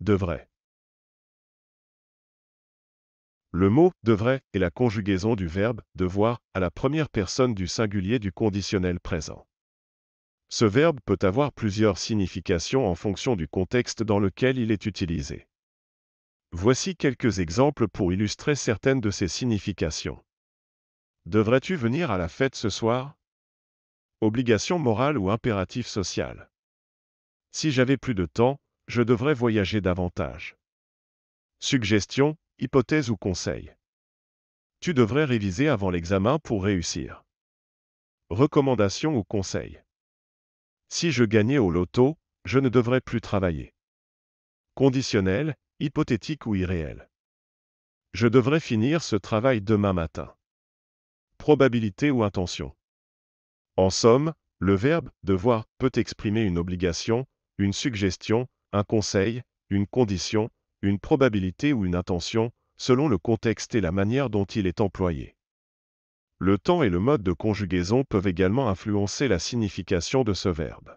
devrait. Le mot devrait est la conjugaison du verbe devoir à la première personne du singulier du conditionnel présent. Ce verbe peut avoir plusieurs significations en fonction du contexte dans lequel il est utilisé. Voici quelques exemples pour illustrer certaines de ces significations. Devrais-tu venir à la fête ce soir Obligation morale ou impératif social. Si j'avais plus de temps, je devrais voyager davantage. Suggestion, hypothèse ou conseil « Tu devrais réviser avant l'examen pour réussir. Recommandation ou conseil « Si je gagnais au loto, je ne devrais plus travailler. Conditionnel, hypothétique ou irréel. Je devrais finir ce travail demain matin. Probabilité ou intention. En somme, le verbe devoir peut exprimer une obligation, une suggestion, un conseil, une condition, une probabilité ou une intention, selon le contexte et la manière dont il est employé. Le temps et le mode de conjugaison peuvent également influencer la signification de ce verbe.